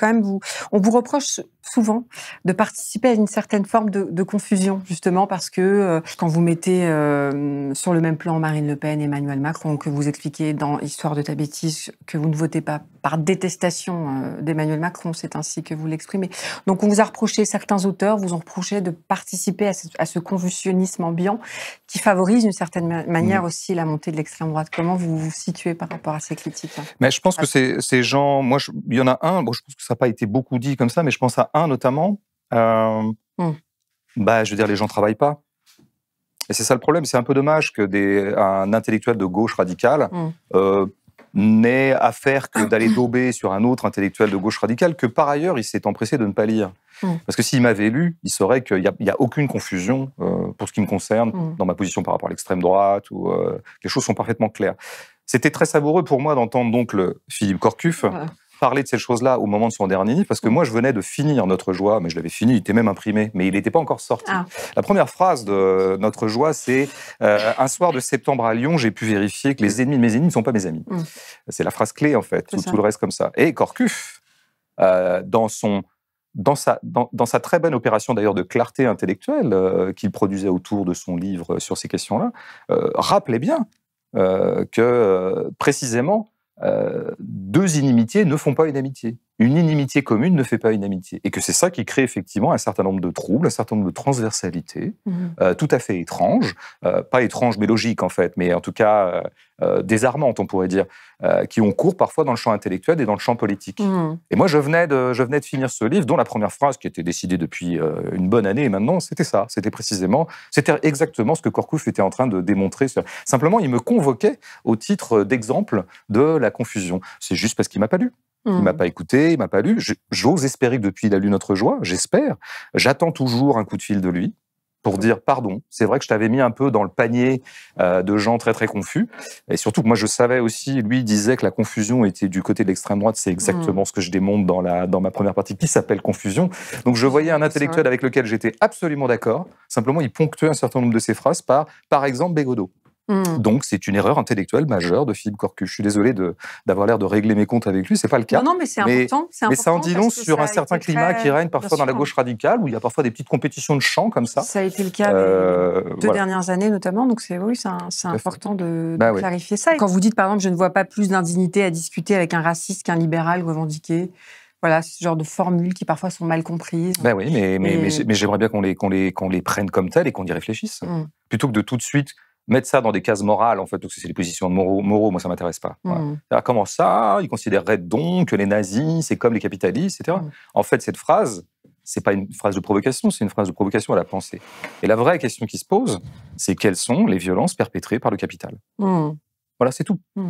quand même vous, on vous reproche souvent de participer à une certaine forme de, confusion, justement, parce que euh, quand vous mettez euh, sur le même plan Marine Le Pen et Emmanuel Macron, que vous expliquez dans Histoire de ta bêtise que vous ne votez pas par détestation euh, d'Emmanuel Macron, c'est ainsi que vous l'exprimez. Donc on vous a reproché, certains auteurs vous ont reproché de participer à ce, à ambiant qui favorise d'une certaine manière mmh. aussi la montée de l'extrême droite. Comment vous vous situez par rapport à ces critiques Mais je pense que ah. ces, gens, moi, il y en a un, bon, je pense que ça n'a pas été beaucoup dit comme ça, mais je pense à un notamment, euh, hmm. bah, je veux dire, les gens travaillent pas. Et c'est ça le problème. C'est un peu dommage que des, un intellectuel de gauche radical hmm. euh, n'ait à faire que d'aller dauber sur un autre intellectuel de gauche radicale que par ailleurs il s'est empressé de ne pas lire. Hmm. Parce que s'il m'avait lu, il saurait qu'il n'y a, aucune confusion euh, pour ce qui me concerne dans ma position par rapport à l'extrême droite ou les choses sont parfaitement claires. C'était très savoureux pour moi d'entendre donc le Philippe Corcuff parler de ces choses-là au moment de son dernier, livre, parce que mm. moi, je venais de finir Notre Joie, mais je l'avais fini, il était même imprimé, mais il n'était pas encore sorti. Ah. La première phrase de euh, Notre Joie, c'est euh, Un soir de septembre à Lyon, j'ai pu vérifier que les ennemis de mes ennemis ne sont pas mes amis. Mm. C'est la phrase clé, en fait, tout, le reste comme ça. Et corcuf euh, dans son dans sa, dans, sa, très bonne opération d'ailleurs de clarté intellectuelle qu'il produisait autour de son livre sur ces questions-là, rappelait bien que précisément euh, deux inimitiés ne font pas une amitié une inimitié commune ne fait pas une amitié. Et que c'est ça qui crée effectivement un certain nombre de troubles, un certain nombre de transversalités, mhm. euh, tout à fait étranges, euh, pas étranges mais logiques en fait, mais en tout cas euh, désarmantes on pourrait dire, qui ont cours parfois dans le champ intellectuel et dans le champ politique. Mhm. Et moi je venais, de, je venais de finir ce livre dont la première phrase qui était décidée depuis une bonne année et maintenant c'était ça, c'était précisément, c'était exactement ce que Korkouf était en train de démontrer. Simplement il me convoquait au titre d'exemple de la confusion. C'est juste parce qu'il m'a pas lu. Il m'a mmh. pas écouté, il m'a pas lu. J'ose espérer que depuis, il a lu Notre Joie, j'espère. J'attends toujours un coup de fil de lui pour dire pardon. C'est vrai que je t'avais mis un peu dans le panier euh, de gens très très confus. Et surtout moi je savais aussi, lui disait que la confusion était du côté de l'extrême droite. C'est exactement mmh. ce que je démontre dans, la, dans ma première partie qui s'appelle Confusion. Donc je voyais un intellectuel avec lequel j'étais absolument d'accord. Simplement, il ponctuait un certain nombre de ses phrases par, par exemple, Bégodeau. Hmm. Donc, c'est une erreur intellectuelle majeure de Philippe Corcu. Je suis désolé d'avoir l'air de régler mes comptes avec lui, c'est pas le cas. Non, mais c'est important. Mais, ça en dit long sur un certain climat qui règne parfois dans la gauche radicale, où il y a parfois des petites compétitions de chant comme ça. Ça a été le cas les euh, deux dernières années notamment, donc c'est oui, c'est important de, bah clarifier ça. quand vous dites, par exemple, je ne vois pas plus d'indignité à discuter avec un raciste qu'un libéral revendiqué, voilà, ce genre de formules qui parfois sont mal comprises. Ben oui, mais, j'aimerais bien qu'on les, les, prenne comme telles et qu'on y réfléchisse. Hmm. Plutôt que de tout de suite mettre ça dans des cases morales, en fait, que c'est les positions moraux, moi ça m'intéresse pas. Hmm. Comment ça Ils considéreraient donc que les nazis, c'est comme les capitalistes, etc. Hmm. En fait, cette phrase, c'est pas une phrase de provocation, c'est une phrase de provocation à la pensée. Et la vraie question qui se pose, c'est quelles sont les violences perpétrées par le capital. Hmm. Voilà, c'est tout.